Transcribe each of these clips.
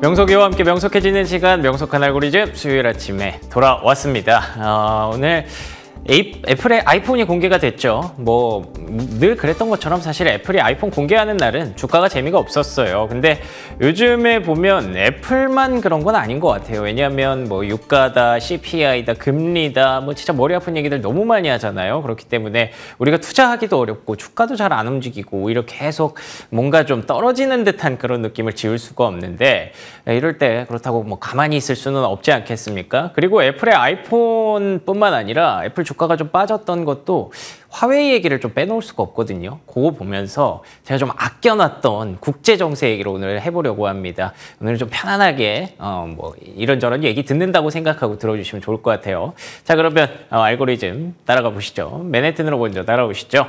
명석이와 함께 명석해지는 시간 명석한 알고리즘 수요일 아침에 돌아왔습니다. 어, 오늘 애플의 아이폰이 공개가 됐죠. 뭐 늘 그랬던 것처럼 사실 애플이 아이폰 공개하는 날은 주가가 재미가 없었어요. 근데 요즘에 보면 애플만 그런 건 아닌 것 같아요. 왜냐하면 뭐 유가다, CPI다, 금리다, 뭐 진짜 머리 아픈 얘기들 너무 많이 하잖아요. 그렇기 때문에 우리가 투자하기도 어렵고 주가도 잘 안 움직이고 오히려 계속 뭔가 좀 떨어지는 듯한 그런 느낌을 지울 수가 없는데 네, 이럴 때 그렇다고 뭐 가만히 있을 수는 없지 않겠습니까? 그리고 애플의 아이폰뿐만 아니라 애플 주가가 좀 빠졌던 것도 화웨이 얘기를 좀 빼놓을 수가 없거든요. 그거 보면서 제가 좀 아껴놨던 국제 정세 얘기를 오늘 해보려고 합니다. 오늘 좀 편안하게 어뭐 이런저런 얘기 듣는다고 생각하고 들어주시면 좋을 것 같아요. 자 그러면 어 알고리즘 따라가 보시죠. 맨해튼으로 먼저 따라오시죠.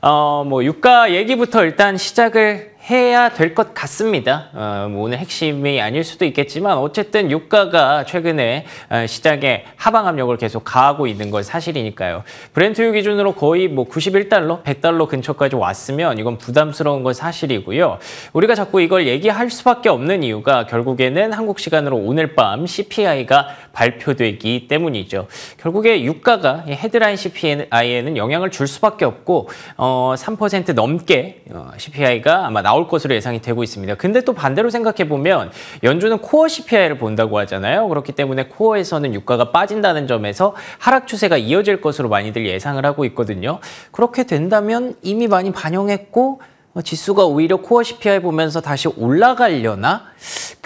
어뭐 유가 얘기부터 일단 시작을 해야 될 것 같습니다. 어, 뭐 오늘 핵심이 아닐 수도 있겠지만 어쨌든 유가가 최근에 어, 시장에 하방 압력을 계속 가하고 있는 건 사실이니까요. 브랜트유 기준으로 거의 뭐 91달러, 100달러 근처까지 왔으면 이건 부담스러운 건 사실이고요. 우리가 자꾸 이걸 얘기할 수밖에 없는 이유가 결국에는 한국 시간으로 오늘 밤 CPI가 발표되기 때문이죠. 결국에 유가가 헤드라인 CPI에는 영향을 줄 수밖에 없고 어, 3% 넘게 CPI가 어, 아마 나올 나올 것으로 예상이 되고 있습니다. 근데 또 반대로 생각해 보면 연준은 코어 CPI를 본다고 하잖아요. 그렇기 때문에 코어에서는 유가가 빠진다는 점에서 하락 추세가 이어질 것으로 많이들 예상을 하고 있거든요. 그렇게 된다면 이미 많이 반영했고 어, 지수가 오히려 코어 CPI 보면서 다시 올라가려나?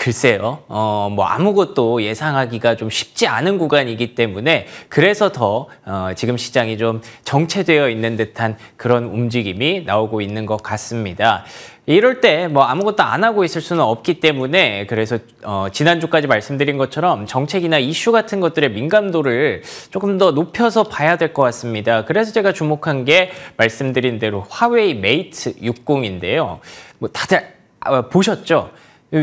글쎄요. 어, 뭐 아무것도 예상하기가 좀 쉽지 않은 구간이기 때문에 그래서 더 어, 지금 시장이 좀 정체되어 있는 듯한 그런 움직임이 나오고 있는 것 같습니다. 이럴 때 뭐 아무것도 안 하고 있을 수는 없기 때문에 그래서 어, 지난주까지 말씀드린 것처럼 정책이나 이슈 같은 것들의 민감도를 조금 더 높여서 봐야 될 것 같습니다. 그래서 제가 주목한 게 말씀드린 대로 화웨이 메이트 60인데요. 뭐 다들 아, 보셨죠?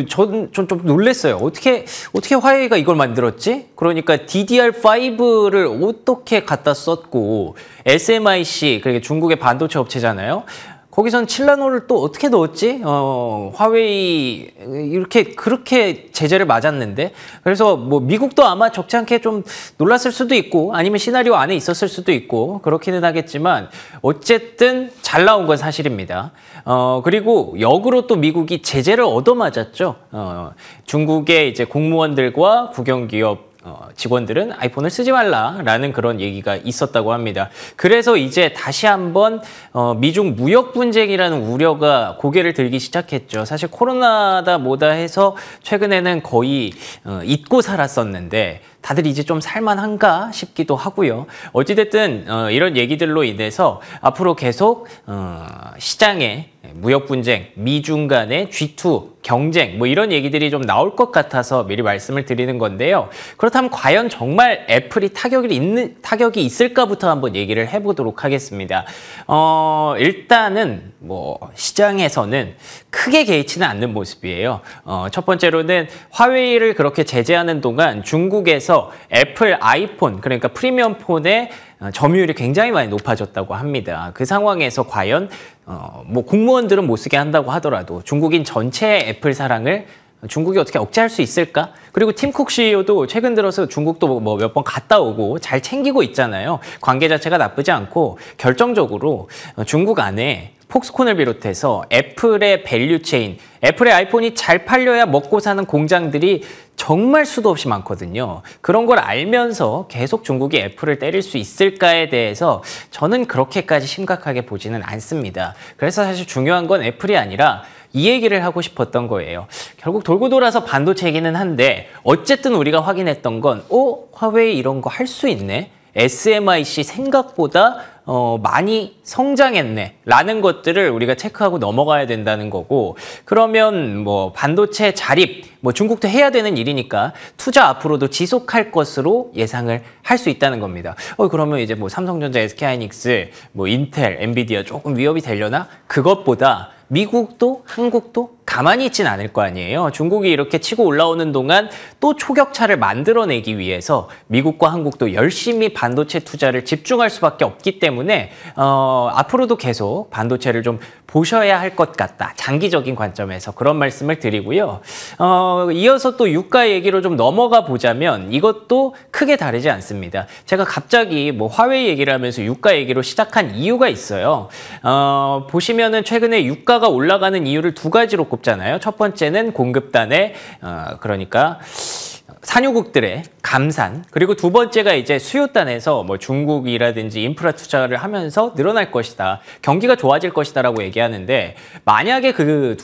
전, 전좀 놀랬어요. 어떻게, 어떻게 화웨이가 이걸 만들었지? 그러니까 DDR5를 어떻게 갖다 썼고, SMIC, 그러니까 중국의 반도체 업체잖아요. 거기선 칠라노를 또 어떻게 넣었지? 어, 화웨이 이렇게 그렇게 제재를 맞았는데 그래서 뭐 미국도 아마 적지 않게 좀 놀랐을 수도 있고 아니면 시나리오 안에 있었을 수도 있고 그렇기는 하겠지만 어쨌든 잘 나온 건 사실입니다. 어, 그리고 역으로 또 미국이 제재를 얻어맞았죠. 어, 중국의 이제 공무원들과 국영기업 어, 직원들은 아이폰을 쓰지 말라라는 그런 얘기가 있었다고 합니다. 그래서 이제 다시 한번 어, 미중 무역 분쟁이라는 우려가 고개를 들기 시작했죠. 사실 코로나다 뭐다 해서 최근에는 거의 어, 잊고 살았었는데 다들 이제 좀 살만한가 싶기도 하고요. 어찌됐든 어, 이런 얘기들로 인해서 앞으로 계속 어, 시장에 무역 분쟁, 미중 간의 G2 경쟁 뭐 이런 얘기들이 좀 나올 것 같아서 미리 말씀을 드리는 건데요. 그렇다면 과연 정말 애플이 타격이 있는 타격이 있을까부터 한번 얘기를 해보도록 하겠습니다. 어, 일단은 뭐 시장에서는 크게 개의치는 않는 모습이에요. 어, 첫 번째로는 화웨이를 그렇게 제재하는 동안 중국에서 통해서 애플 아이폰 그러니까 프리미엄 폰의 어, 점유율이 굉장히 많이 높아졌다고 합니다. 그 상황에서 과연 어, 뭐 공무원들은 못 쓰게 한다고 하더라도 중국인 전체의 애플 사랑을 중국이 어떻게 억제할 수 있을까? 그리고 팀쿡 CEO도 최근 들어서 중국도 뭐 몇번 뭐 갔다 오고 잘 챙기고 있잖아요. 관계 자체가 나쁘지 않고 결정적으로 중국 안에 폭스콘을 비롯해서 애플의 밸류 체인, 애플의 아이폰이 잘 팔려야 먹고 사는 공장들이 정말 수도 없이 많거든요. 그런 걸 알면서 계속 중국이 애플을 때릴 수 있을까에 대해서 저는 그렇게까지 심각하게 보지는 않습니다. 그래서 사실 중요한 건 애플이 아니라 이 얘기를 하고 싶었던 거예요. 결국 돌고 돌아서 반도체이기는 한데 어쨌든 우리가 확인했던 건 어? 화웨이 이런 거 할 수 있네? SMIC 생각보다 어, 많이 성장했네 라는 것들을 우리가 체크하고 넘어가야 된다는 거고 그러면 뭐 반도체 자립 뭐 중국도 해야 되는 일이니까 투자 앞으로도 지속할 것으로 예상을 할 수 있다는 겁니다. 어, 그러면 이제 뭐 삼성전자, SK하이닉스, 뭐 인텔, 엔비디아 조금 위협이 되려나? 그것보다 미국도 한국도 가만히 있진 않을 거 아니에요. 중국이 이렇게 치고 올라오는 동안 또 초격차를 만들어내기 위해서 미국과 한국도 열심히 반도체 투자를 집중할 수밖에 없기 때문에 어, 앞으로도 계속 반도체를 좀 보셔야 할 것 같다. 장기적인 관점에서 그런 말씀을 드리고요. 어, 이어서 또 유가 얘기로 좀 넘어가 보자면 이것도 크게 다르지 않습니다. 제가 갑자기 뭐 화웨이 얘기를 하면서 유가 얘기로 시작한 이유가 있어요. 어, 보시면은 최근에 유가 물가가 올라가는 이유를 두 가지로 꼽잖아요. 첫 번째는 공급단의 어, 그러니까 산유국들의 감산 그리고 두 번째가 이제 수요단에서 뭐 중국이라든지 인프라 투자를 하면서 늘어날 것이다 경기가 좋아질 것이다라고 얘기하는데 만약에 그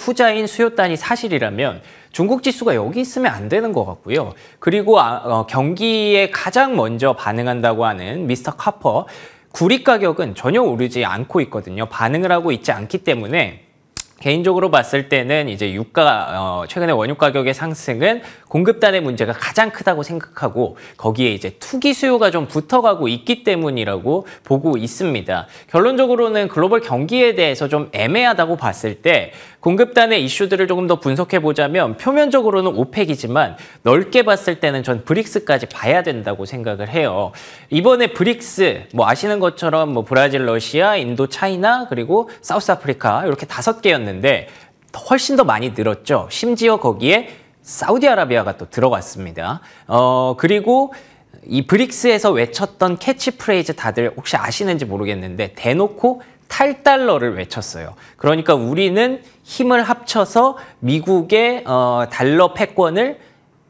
후자인 수요단이 사실이라면 중국 지수가 여기 있으면 안 되는 것 같고요 그리고 아, 어, 경기에 가장 먼저 반응한다고 하는 미스터 카퍼 구리 가격은 전혀 오르지 않고 있거든요. 반응을 하고 있지 않기 때문에 개인적으로 봤을 때는 이제 유가 어, 최근에 원유 가격의 상승은 공급단의 문제가 가장 크다고 생각하고 거기에 이제 투기 수요가 좀 붙어가고 있기 때문이라고 보고 있습니다. 결론적으로는 글로벌 경기에 대해서 좀 애매하다고 봤을 때 공급단의 이슈들을 조금 더 분석해 보자면 표면적으로는 오펙이지만 넓게 봤을 때는 전 브릭스까지 봐야 된다고 생각을 해요. 이번에 브릭스 뭐 아시는 것처럼 뭐 브라질, 러시아, 인도, 차이나 그리고 사우스 아프리카 이렇게 다섯 개였는데 했는데 훨씬 더 많이 늘었죠. 심지어 거기에 사우디아라비아가 또 들어갔습니다. 어, 그리고 이 브릭스에서 외쳤던 캐치프레이즈 다들 혹시 아시는지 모르겠는데 대놓고 탈달러를 외쳤어요. 그러니까 우리는 힘을 합쳐서 미국의 어, 달러 패권을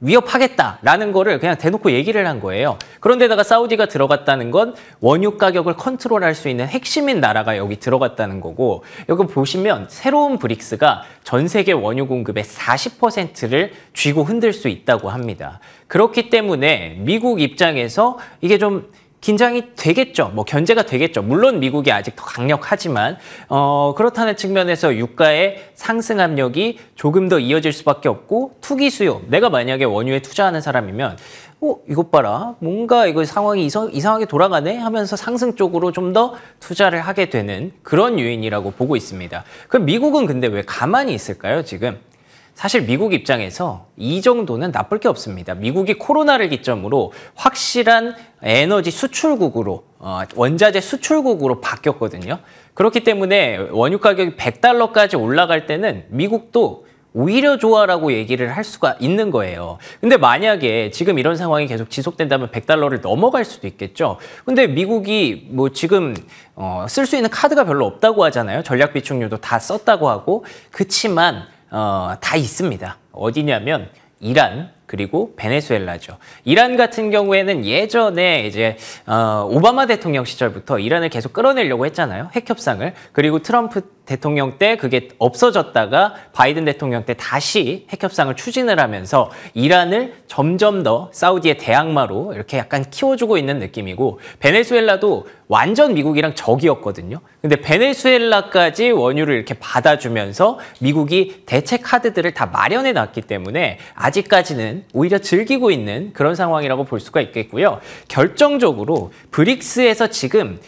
위협하겠다라는 거를 그냥 대놓고 얘기를 한 거예요. 그런데다가 사우디가 들어갔다는 건 원유 가격을 컨트롤할 수 있는 핵심인 나라가 여기 들어갔다는 거고 여기 보시면 새로운 브릭스가 전 세계 원유 공급의 40%를 쥐고 흔들 수 있다고 합니다. 그렇기 때문에 미국 입장에서 이게 좀 긴장이 되겠죠. 뭐 견제가 되겠죠. 물론 미국이 아직 더 강력하지만 어, 그렇다는 측면에서 유가의 상승 압력이 조금 더 이어질 수밖에 없고 투기 수요. 내가 만약에 원유에 투자하는 사람이면 어, 이것 봐라. 뭔가 이거 상황이 이상, 이상하게 돌아가네 하면서 상승 쪽으로 좀 더 투자를 하게 되는 그런 요인이라고 보고 있습니다. 그럼 미국은 근데 왜 가만히 있을까요, 지금? 사실 미국 입장에서 이 정도는 나쁠 게 없습니다. 미국이 코로나를 기점으로 확실한 에너지 수출국으로 어, 원자재 수출국으로 바뀌었거든요. 그렇기 때문에 원유 가격이 100달러까지 올라갈 때는 미국도 오히려 좋아라고 얘기를 할 수가 있는 거예요. 근데 만약에 지금 이런 상황이 계속 지속된다면 100달러를 넘어갈 수도 있겠죠. 근데 미국이 뭐 지금 어쓸 수 있는 카드가 별로 없다고 하잖아요. 전략 비축유도 다 썼다고 하고 그치만 어, 다 있습니다. 어디냐면 이란 그리고 베네수엘라죠. 이란 같은 경우에는 예전에 이제 어, 오바마 대통령 시절부터 이란을 계속 끌어내려고 했잖아요. 핵협상을. 그리고 트럼프 대통령 때 그게 없어졌다가 바이든 대통령 때 다시 핵협상을 추진을 하면서 이란을 점점 더 사우디의 대항마로 이렇게 약간 키워주고 있는 느낌이고 베네수엘라도 완전 미국이랑 적이었거든요. 근데 베네수엘라까지 원유를 이렇게 받아주면서 미국이 대체 카드들을 다 마련해 놨기 때문에 아직까지는 오히려 즐기고 있는 그런 상황이라고 볼 수가 있겠고요. 결정적으로 브릭스에서 지금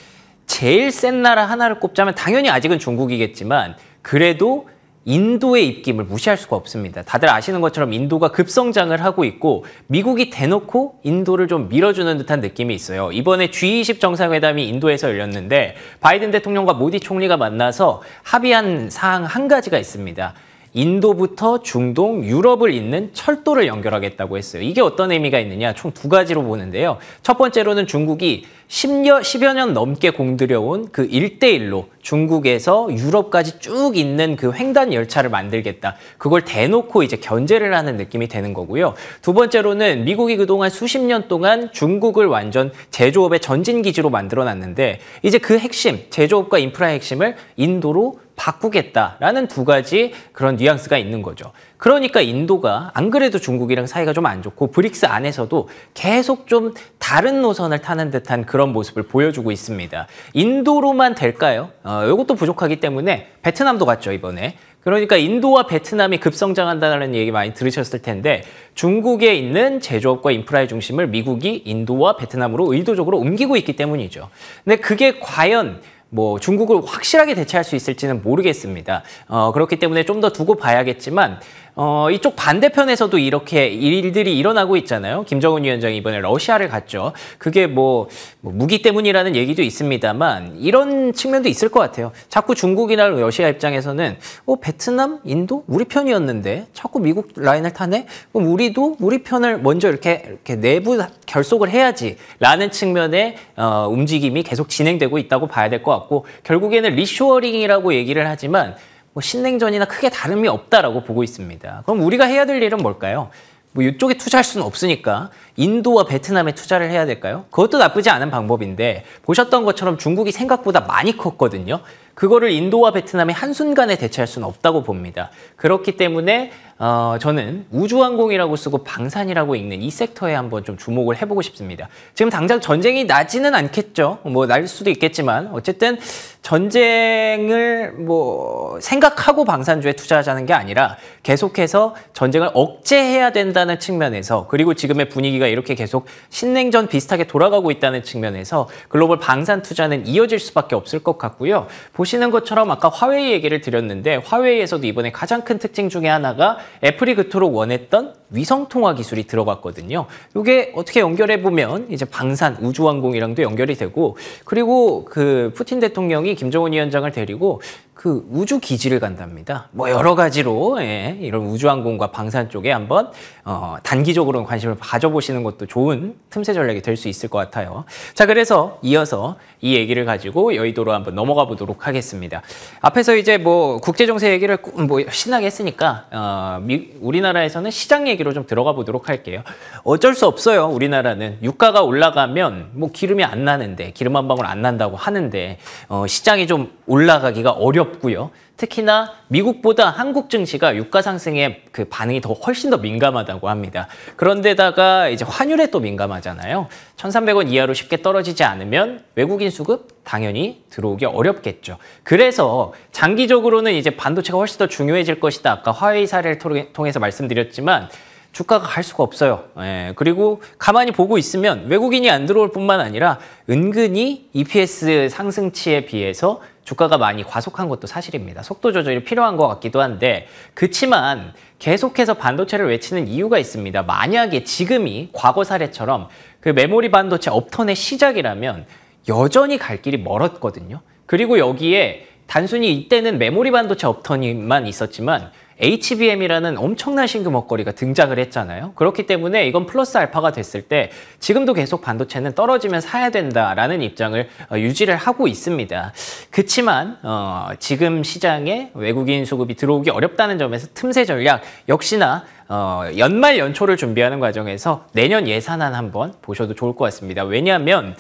제일 센 나라 하나를 꼽자면 당연히 아직은 중국이겠지만 그래도 인도의 입김을 무시할 수가 없습니다. 다들 아시는 것처럼 인도가 급성장을 하고 있고 미국이 대놓고 인도를 좀 밀어주는 듯한 느낌이 있어요. 이번에 G20 정상회담이 인도에서 열렸는데 바이든 대통령과 모디 총리가 만나서 합의한 사항 한 가지가 있습니다. 인도부터 중동, 유럽을 잇는 철도를 연결하겠다고 했어요. 이게 어떤 의미가 있느냐 총 두 가지로 보는데요. 첫 번째로는 중국이 10여, 10여 년 넘게 공들여온 그 일대일로 중국에서 유럽까지 쭉 있는 그 횡단 열차를 만들겠다. 그걸 대놓고 이제 견제를 하는 느낌이 되는 거고요. 두 번째로는 미국이 그동안 수십 년 동안 중국을 완전 제조업의 전진기지로 만들어 놨는데 이제 그 핵심, 제조업과 인프라의 핵심을 인도로 바꾸겠다라는 두 가지 그런 뉘앙스가 있는 거죠. 그러니까 인도가 안 그래도 중국이랑 사이가 좀 안 좋고 브릭스 안에서도 계속 좀 다른 노선을 타는 듯한 그런 모습을 보여주고 있습니다. 인도로만 될까요? 어, 이것도 부족하기 때문에 베트남도 갔죠 이번에. 그러니까 인도와 베트남이 급성장한다는 얘기 많이 들으셨을 텐데 중국에 있는 제조업과 인프라의 중심을 미국이 인도와 베트남으로 의도적으로 옮기고 있기 때문이죠. 근데 그게 과연 뭐 중국을 확실하게 대체할 수 있을지는 모르겠습니다. 어, 그렇기 때문에 좀 더 두고 봐야겠지만 어, 이쪽 반대편에서도 이렇게 일들이 일어나고 있잖아요. 김정은 위원장이 이번에 러시아를 갔죠. 그게 뭐, 뭐 무기 때문이라는 얘기도 있습니다만 이런 측면도 있을 것 같아요. 자꾸 중국이나 러시아 입장에서는 어, 베트남, 인도 우리 편이었는데 자꾸 미국 라인을 타네. 그럼 우리도 우리 편을 먼저 이렇게 이렇게 내부 결속을 해야지라는 측면의 어, 움직임이 계속 진행되고 있다고 봐야 될 것 같고 결국에는 리쇼어링이라고 얘기를 하지만 뭐 신냉전이나 크게 다름이 없다라고 보고 있습니다. 그럼 우리가 해야 될 일은 뭘까요? 뭐 이쪽에 투자할 수는 없으니까 인도와 베트남에 투자를 해야 될까요? 그것도 나쁘지 않은 방법인데 보셨던 것처럼 중국이 생각보다 많이 컸거든요. 그거를 인도와 베트남이 한순간에 대체할 수는 없다고 봅니다. 그렇기 때문에 어, 저는 우주항공이라고 쓰고 방산이라고 읽는 이 섹터에 한번 좀 주목을 해보고 싶습니다. 지금 당장 전쟁이 나지는 않겠죠. 뭐 날 수도 있겠지만 어쨌든 전쟁을 뭐 생각하고 방산주에 투자하자는 게 아니라 계속해서 전쟁을 억제해야 된다는 측면에서 그리고 지금의 분위기가 이렇게 계속 신냉전 비슷하게 돌아가고 있다는 측면에서 글로벌 방산 투자는 이어질 수밖에 없을 것 같고요. 보시는 것처럼 아까 화웨이 얘기를 드렸는데 화웨이에서도 이번에 가장 큰 특징 중에 하나가 애플이 그토록 원했던 위성 통화 기술이 들어갔거든요. 이게 어떻게 연결해 보면 이제 방산 우주항공이랑도 연결이 되고 그리고 그 푸틴 대통령이 김정은 위원장을 데리고 그 우주 기지를 간답니다. 뭐 여러 가지로 예, 이런 우주항공과 방산 쪽에 한번 어, 단기적으로는 관심을 가져보시는 것도 좋은 틈새 전략이 될 수 있을 것 같아요. 자 그래서 이어서 이 얘기를 가지고 여의도로 한번 넘어가 보도록 하겠습니다. 앞에서 이제 뭐 국제 정세 얘기를 뭐 신나게 했으니까 어, 미, 우리나라에서는 시장 얘기 이야기로 좀 들어가 보도록 할게요. 어쩔 수 없어요. 우리나라는 유가가 올라가면 뭐 기름이 안 나는데 기름 한 방울 안 난다고 하는데 어, 시장이 좀 올라가기가 어렵고요. 특히나 미국보다 한국 증시가 유가 상승에 그 반응이 더 훨씬 더 민감하다고 합니다. 그런데다가 이제 환율에 또 민감하잖아요. 1,300원 이하로 쉽게 떨어지지 않으면 외국인 수급 당연히 들어오기 어렵겠죠. 그래서 장기적으로는 이제 반도체가 훨씬 더 중요해질 것이다. 아까 화웨이 사례를 통해서 말씀드렸지만 주가가 갈 수가 없어요. 예, 그리고 가만히 보고 있으면 외국인이 안 들어올 뿐만 아니라 은근히 EPS 상승치에 비해서 주가가 많이 과속한 것도 사실입니다. 속도 조절이 필요한 것 같기도 한데 그치만 계속해서 반도체를 외치는 이유가 있습니다. 만약에 지금이 과거 사례처럼 그 메모리 반도체 업턴의 시작이라면 여전히 갈 길이 멀었거든요. 그리고 여기에 단순히 이때는 메모리 반도체 업턴만 있었지만 HBM이라는 엄청난 신규먹거리가 등장을 했잖아요. 그렇기 때문에 이건 플러스 알파가 됐을 때 지금도 계속 반도체는 떨어지면 사야 된다라는 입장을 어, 유지를 하고 있습니다. 그치만 어, 지금 시장에 외국인 수급이 들어오기 어렵다는 점에서 틈새 전략 역시나 어, 연말 연초를 준비하는 과정에서 내년 예산안 한번 보셔도 좋을 것 같습니다. 왜냐하면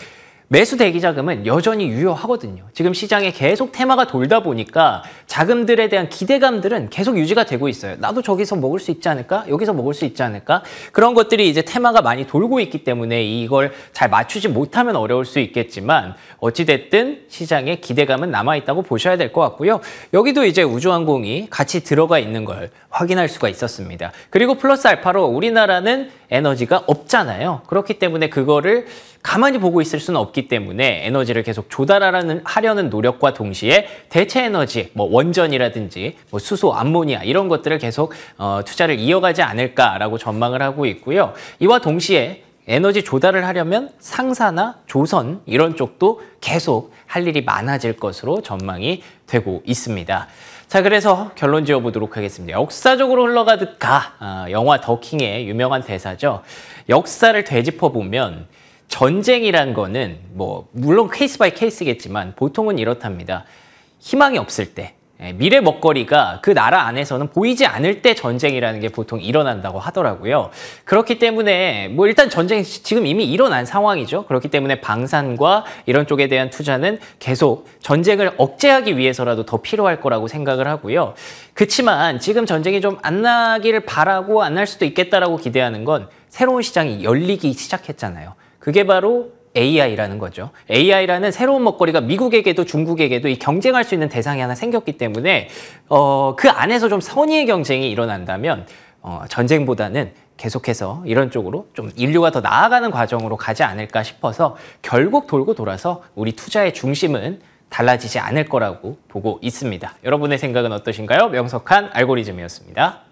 매수 대기 자금은 여전히 유효하거든요. 지금 시장에 계속 테마가 돌다 보니까 자금들에 대한 기대감들은 계속 유지가 되고 있어요. 나도 저기서 먹을 수 있지 않을까? 여기서 먹을 수 있지 않을까? 그런 것들이 이제 테마가 많이 돌고 있기 때문에 이걸 잘 맞추지 못하면 어려울 수 있겠지만 어찌됐든 시장에 기대감은 남아있다고 보셔야 될 것 같고요. 여기도 이제 우주항공이 같이 들어가 있는 걸 확인할 수가 있었습니다. 그리고 플러스 알파로 우리나라는 에너지가 없잖아요. 그렇기 때문에 그거를 가만히 보고 있을 수는 없기 때문에 에너지를 계속 조달하려는 하려는 노력과 동시에 대체 에너지, 뭐 원전이라든지 뭐 수소, 암모니아 이런 것들을 계속 어, 투자를 이어가지 않을까라고 전망을 하고 있고요. 이와 동시에 에너지 조달을 하려면 상사나 조선 이런 쪽도 계속 할 일이 많아질 것으로 전망이 되고 있습니다. 자 그래서 결론 지어보도록 하겠습니다. 역사적으로 흘러가듯 가 아, 영화 더킹의 유명한 대사죠. 역사를 되짚어보면 전쟁이란 거는 뭐 물론 케이스 바이 케이스겠지만 보통은 이렇답니다. 희망이 없을 때 예, 미래 먹거리가 그 나라 안에서는 보이지 않을 때 전쟁이라는 게 보통 일어난다고 하더라고요. 그렇기 때문에 뭐 일단 전쟁 지금 이미 일어난 상황이죠. 그렇기 때문에 방산과 이런 쪽에 대한 투자는 계속 전쟁을 억제하기 위해서라도 더 필요할 거라고 생각을 하고요. 그렇지만 지금 전쟁이 좀 안 나기를 바라고 안 날 수도 있겠다라고 기대하는 건 새로운 시장이 열리기 시작했잖아요. 그게 바로 AI라는 거죠. AI라는 새로운 먹거리가 미국에게도 중국에게도 이 경쟁할 수 있는 대상이 하나 생겼기 때문에 어, 그 안에서 좀 선의의 경쟁이 일어난다면 어, 전쟁보다는 계속해서 이런 쪽으로 좀 인류가 더 나아가는 과정으로 가지 않을까 싶어서 결국 돌고 돌아서 우리 투자의 중심은 달라지지 않을 거라고 보고 있습니다. 여러분의 생각은 어떠신가요? 명석한 알고리즘이었습니다.